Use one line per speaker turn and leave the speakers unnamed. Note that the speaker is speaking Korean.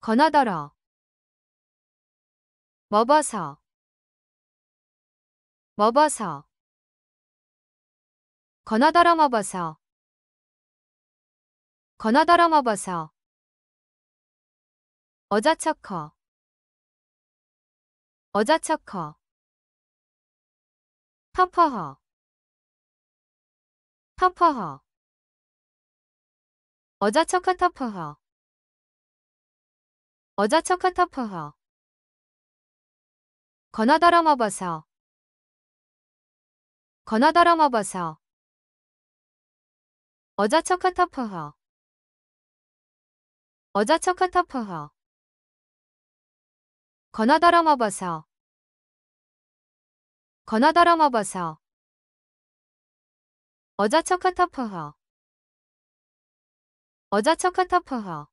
건하더러건하더러 먹어서 먹어서 건하더러 먹어서 건하더러 먹어서 어자척커 어자척커 펌퍼허 펌퍼허 어자척카터프허어자척카터프허 건어더러 먹어서 건어더러 먹어서 어자척카터프허어자척카터프허 건어더러 먹어서 건어더러 먹어서 어자척카터프허 어자척 한타프허